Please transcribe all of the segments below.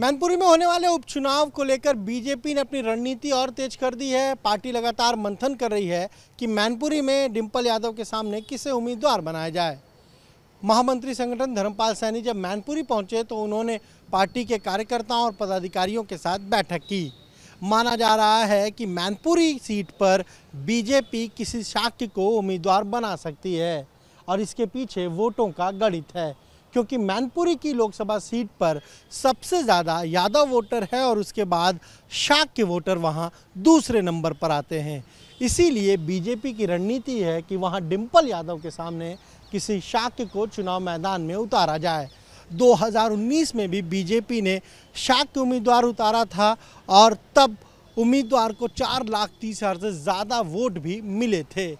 मैनपुरी में होने वाले उपचुनाव को लेकर बीजेपी ने अपनी रणनीति और तेज कर दी है पार्टी लगातार मंथन कर रही है कि मैनपुरी में डिम्पल यादव के सामने किसे उम्मीदवार बनाया जाए महामंत्री संगठन धर्मपाल सैनी जब मैनपुरी पहुंचे तो उन्होंने पार्टी के कार्यकर्ताओं और पदाधिकारियों के साथ बैठक की माना जा रहा है कि मैनपुरी सीट पर बीजेपी किसी शाक्य को उम्मीदवार बना सकती है और इसके पीछे वोटों का गणित है क्योंकि मैनपुरी की लोकसभा सीट पर सबसे ज़्यादा यादव वोटर है और उसके बाद शाह के वोटर वहाँ दूसरे नंबर पर आते हैं इसीलिए बीजेपी की रणनीति है कि वहाँ डिम्पल यादव के सामने किसी शाक्य को चुनाव मैदान में उतारा जाए 2019 में भी बीजेपी ने के उम्मीदवार उतारा था और तब उम्मीदवार को चार लाख तीस हज़ार से ज़्यादा वोट भी मिले थे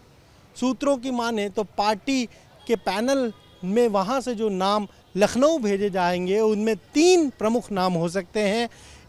सूत्रों की माने तो पार्टी के पैनल में वहाँ से जो नाम लखनऊ भेजे जाएंगे उनमें तीन प्रमुख नाम हो सकते हैं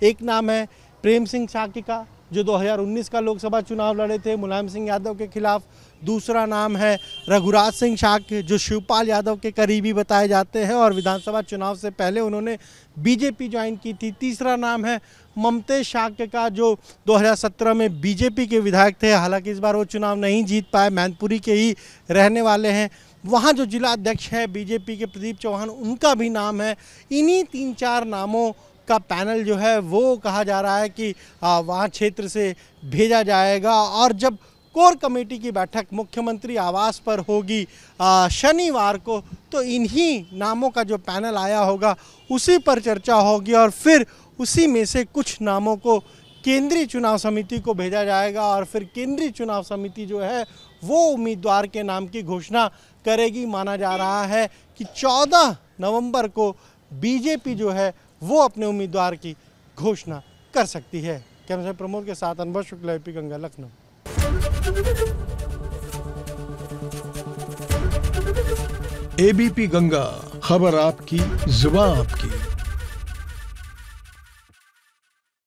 एक नाम है प्रेम सिंह शाकी का जो 2019 का लोकसभा चुनाव लड़े थे मुलायम सिंह यादव के खिलाफ दूसरा नाम है रघुराज सिंह शाह जो शिवपाल यादव के करीबी बताए जाते हैं और विधानसभा चुनाव से पहले उन्होंने बीजेपी ज्वाइन की थी तीसरा नाम है ममतेज शाक्य का जो 2017 में बीजेपी के विधायक थे हालांकि इस बार वो चुनाव नहीं जीत पाए मैनपुरी के ही रहने वाले हैं वहाँ जो जिला अध्यक्ष हैं बीजेपी के प्रदीप चौहान उनका भी नाम है इन्हीं तीन चार नामों का पैनल जो है वो कहा जा रहा है कि वहाँ क्षेत्र से भेजा जाएगा और जब कोर कमेटी की बैठक मुख्यमंत्री आवास पर होगी शनिवार को तो इन्हीं नामों का जो पैनल आया होगा उसी पर चर्चा होगी और फिर उसी में से कुछ नामों को केंद्रीय चुनाव समिति को भेजा जाएगा और फिर केंद्रीय चुनाव समिति जो है वो उम्मीदवार के नाम की घोषणा करेगी माना जा रहा है कि 14 नवंबर को बीजेपी जो है वो अपने उम्मीदवार की घोषणा कर सकती है कैमरा प्रमोद के साथ अनुभव शुक्ला एपी गंगा लखनऊ एबीपी गंगा खबर आपकी जुबा आपकी